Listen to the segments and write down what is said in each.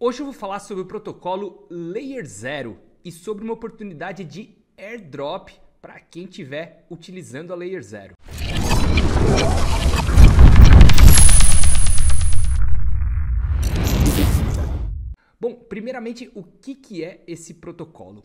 Hoje eu vou falar sobre o protocolo Layer Zero e sobre uma oportunidade de airdrop para quem estiver utilizando a Layer Zero. Bom, primeiramente, o que, que é esse protocolo?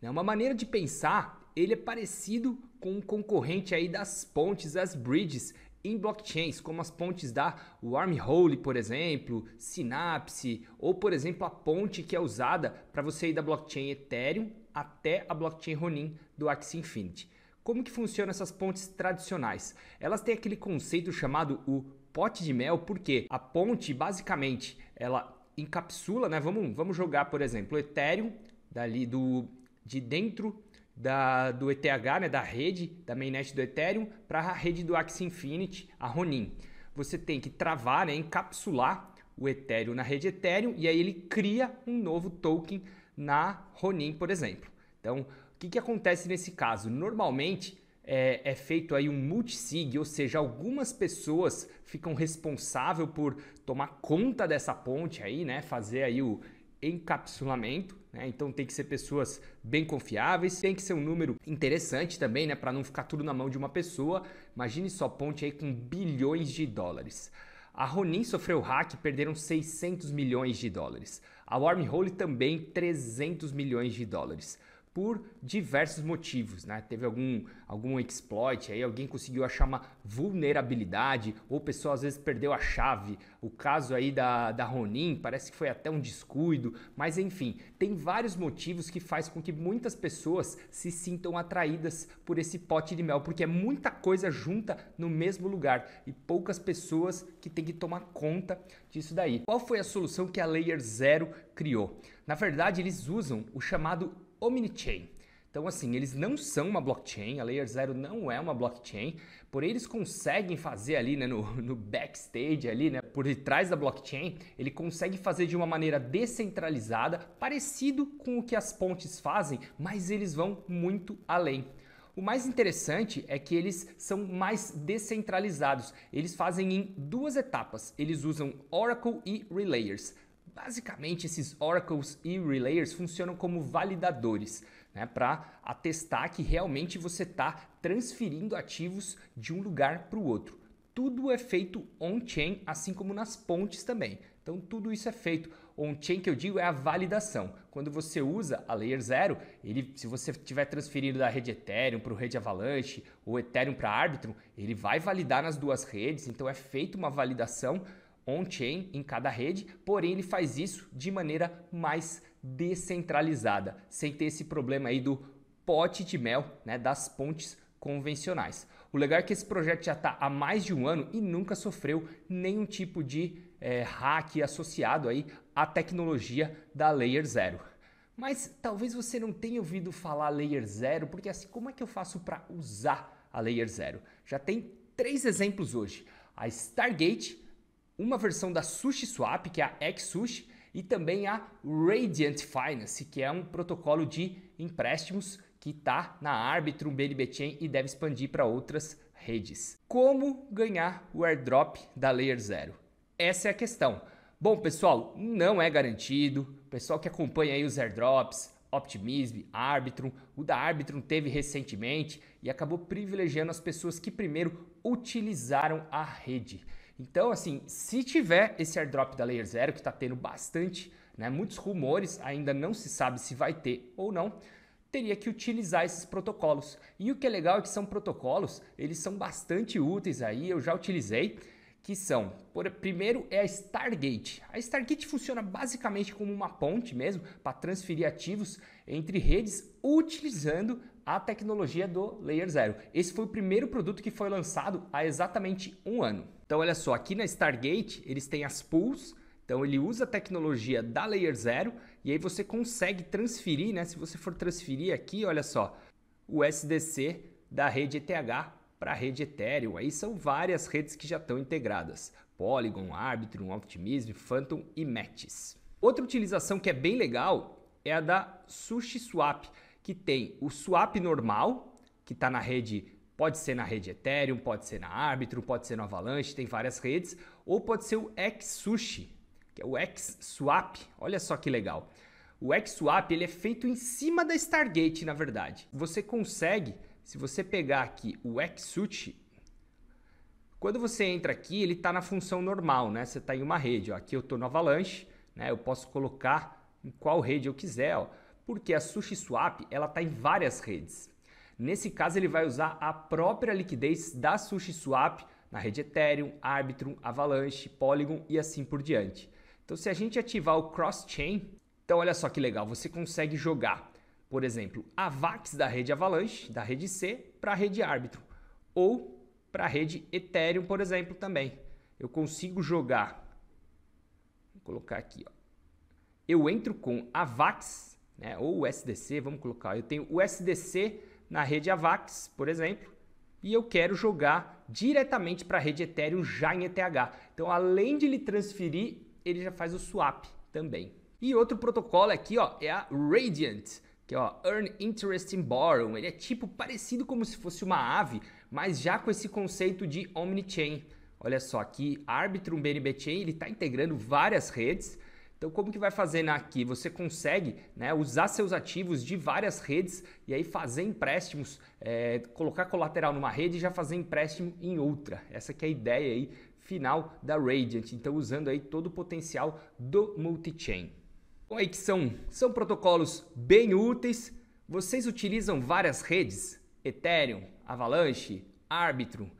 É uma maneira de pensar, ele é parecido com um concorrente aí das pontes, as bridges, em blockchains, como as pontes da Wormhole, por exemplo, Synapse, ou por exemplo a ponte que é usada para você ir da blockchain Ethereum até a blockchain Ronin do Axie Infinity. Como que funcionam essas pontes tradicionais? Elas têm aquele conceito chamado o pote de mel, porque a ponte basicamente ela encapsula, né? Vamos, vamos jogar, por exemplo, o Ethereum dali do de dentro da, do ETH, né, da rede, da mainnet do Ethereum, para a rede do Axie Infinity, a Ronin. Você tem que travar, né, encapsular o Ethereum na rede Ethereum e aí ele cria um novo token na Ronin, por exemplo. Então, o que, que acontece nesse caso? Normalmente é, é feito aí um multisig, ou seja, algumas pessoas ficam responsáveis por tomar conta dessa ponte aí, né, fazer aí o encapsulamento, né? então tem que ser pessoas bem confiáveis, tem que ser um número interessante também, né? para não ficar tudo na mão de uma pessoa. Imagine só ponte aí com bilhões de dólares. A Ronin sofreu hack perderam 600 milhões de dólares. A Wormhole também 300 milhões de dólares por diversos motivos, né? Teve algum algum exploit aí, alguém conseguiu achar uma vulnerabilidade, ou a pessoa às vezes perdeu a chave. O caso aí da, da Ronin parece que foi até um descuido, mas enfim, tem vários motivos que faz com que muitas pessoas se sintam atraídas por esse pote de mel, porque é muita coisa junta no mesmo lugar e poucas pessoas que têm que tomar conta disso daí. Qual foi a solução que a Layer Zero criou? Na verdade, eles usam o chamado Omnichain. Então, assim, eles não são uma blockchain, a Layer Zero não é uma blockchain, porém eles conseguem fazer ali, né, no, no backstage ali, né, por detrás da blockchain, ele consegue fazer de uma maneira descentralizada, parecido com o que as pontes fazem, mas eles vão muito além. O mais interessante é que eles são mais descentralizados. Eles fazem em duas etapas. Eles usam Oracle e Relayers. Basicamente, esses oracles e relayers funcionam como validadores, né, para atestar que realmente você está transferindo ativos de um lugar para o outro. Tudo é feito on-chain, assim como nas pontes também. Então, tudo isso é feito. On-chain que eu digo é a validação. Quando você usa a Layer 0, ele, se você tiver transferido da rede Ethereum para o rede Avalanche ou Ethereum para Arbitrum, ele vai validar nas duas redes. Então, é feita uma validação on-chain em cada rede, porém ele faz isso de maneira mais descentralizada, sem ter esse problema aí do pote de mel, né, das pontes convencionais. O legal é que esse projeto já está há mais de um ano e nunca sofreu nenhum tipo de é, hack associado aí à tecnologia da Layer Zero. Mas talvez você não tenha ouvido falar Layer Zero, porque assim, como é que eu faço para usar a Layer Zero? Já tem três exemplos hoje. A Stargate, uma versão da Sushi Swap, que é a XSushi, e também a Radiant Finance, que é um protocolo de empréstimos que está na Arbitrum BNB Chain e deve expandir para outras redes. Como ganhar o airdrop da Layer Zero? Essa é a questão. Bom, pessoal, não é garantido. Pessoal que acompanha aí os airdrops, Optimism, Arbitrum, o da Arbitrum teve recentemente e acabou privilegiando as pessoas que primeiro utilizaram a rede. Então, assim, se tiver esse airdrop da Layer Zero, que está tendo bastante, né, muitos rumores, ainda não se sabe se vai ter ou não, teria que utilizar esses protocolos. E o que é legal é que são protocolos, eles são bastante úteis aí, eu já utilizei, que são, por, primeiro é a Stargate. A Stargate funciona basicamente como uma ponte mesmo para transferir ativos entre redes utilizando a tecnologia do Layer Zero. Esse foi o primeiro produto que foi lançado há exatamente um ano. Então, olha só, aqui na Stargate eles têm as pools. Então ele usa a tecnologia da Layer Zero e aí você consegue transferir, né? Se você for transferir aqui, olha só, o SDC da rede ETH para a rede Ethereum. Aí são várias redes que já estão integradas: Polygon, Arbitrum, Optimism, Phantom e Matches. Outra utilização que é bem legal é a da SushiSwap que tem o swap normal, que está na rede, pode ser na rede Ethereum, pode ser na Arbitrum, pode ser no Avalanche, tem várias redes, ou pode ser o XSushi, que é o XSwap. Olha só que legal. O XSwap ele é feito em cima da Stargate, na verdade. Você consegue, se você pegar aqui o XSushi, quando você entra aqui, ele está na função normal, né? Você está em uma rede. Ó. Aqui eu estou no Avalanche, né? Eu posso colocar em qual rede eu quiser. Ó. Porque a SushiSwap ela está em várias redes. Nesse caso, ele vai usar a própria liquidez da SushiSwap na rede Ethereum, Arbitrum, Avalanche, Polygon e assim por diante. Então, se a gente ativar o cross-chain, então olha só que legal, você consegue jogar, por exemplo, a VAX da rede Avalanche, da rede C, para a rede Arbitrum, ou para a rede Ethereum, por exemplo, também. Eu consigo jogar, vou colocar aqui, ó. eu entro com a VAX né? ou USDC, vamos colocar. Eu tenho USDC na rede AVAX, por exemplo, e eu quero jogar diretamente para a rede Ethereum já em ETH. Então, além de ele transferir, ele já faz o swap também. E outro protocolo aqui ó, é a Radiant, que é Earn Interest in Borrow. Ele é tipo parecido como se fosse uma ave, mas já com esse conceito de Omnichain. Olha só, aqui Arbitrum BNB Chain ele está integrando várias redes então, como que vai fazendo aqui? Você consegue né, usar seus ativos de várias redes e aí fazer empréstimos, é, colocar colateral numa rede e já fazer empréstimo em outra. Essa que é a ideia aí final da Radiant. Então, usando aí todo o potencial do multi-chain. Bom, aí que são, são protocolos bem úteis. Vocês utilizam várias redes? Ethereum, Avalanche, Arbitrum,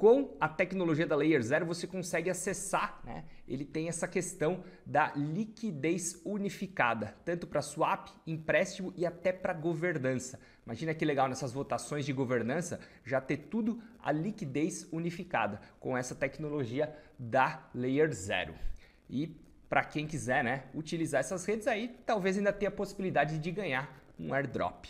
com a tecnologia da Layer Zero você consegue acessar, né? Ele tem essa questão da liquidez unificada, tanto para swap, empréstimo e até para governança. Imagina que legal nessas votações de governança já ter tudo a liquidez unificada com essa tecnologia da Layer Zero. E para quem quiser, né, utilizar essas redes aí, talvez ainda tenha a possibilidade de ganhar um airdrop.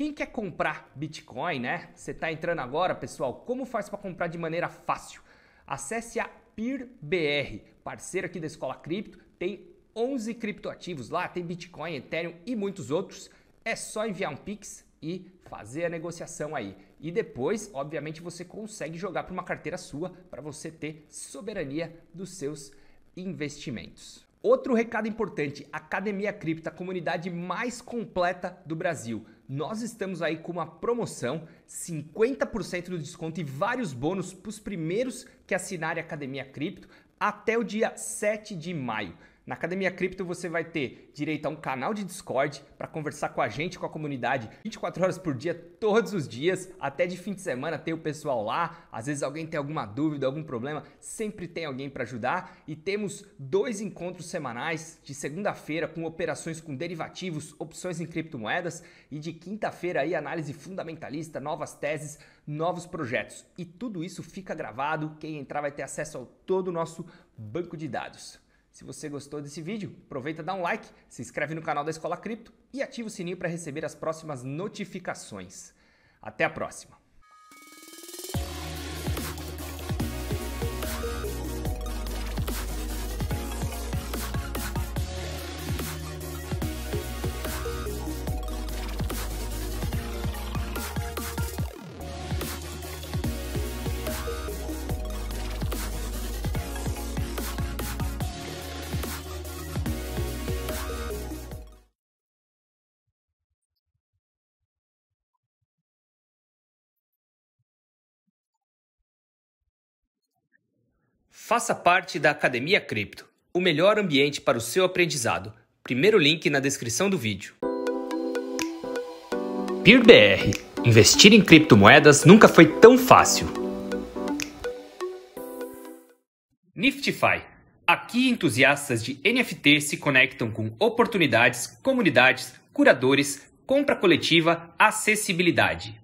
Quem quer comprar Bitcoin, né? Você está entrando agora, pessoal. Como faz para comprar de maneira fácil? Acesse a PirBr, parceira aqui da Escola Cripto. Tem 11 criptoativos lá, tem Bitcoin, Ethereum e muitos outros. É só enviar um Pix e fazer a negociação aí. E depois, obviamente, você consegue jogar para uma carteira sua para você ter soberania dos seus investimentos. Outro recado importante: Academia Cripto, a comunidade mais completa do Brasil nós estamos aí com uma promoção, 50% do desconto e vários bônus para os primeiros que assinarem a Academia Cripto até o dia 7 de maio. Na Academia Cripto você vai ter direito a um canal de Discord para conversar com a gente, com a comunidade, 24 horas por dia, todos os dias, até de fim de semana tem o pessoal lá. Às vezes alguém tem alguma dúvida, algum problema, sempre tem alguém para ajudar. E temos dois encontros semanais de segunda-feira com operações com derivativos, opções em criptomoedas e de quinta-feira aí análise fundamentalista, novas teses, novos projetos. E tudo isso fica gravado. Quem entrar vai ter acesso a todo o nosso banco de dados. Se você gostou desse vídeo, aproveita dá um like, se inscreve no canal da Escola Cripto e ativa o sininho para receber as próximas notificações. Até a próxima! Faça parte da Academia Cripto, o melhor ambiente para o seu aprendizado. Primeiro link na descrição do vídeo. PeerBR Investir em criptomoedas nunca foi tão fácil. Niftify Aqui entusiastas de NFT se conectam com oportunidades, comunidades, curadores, compra coletiva, acessibilidade.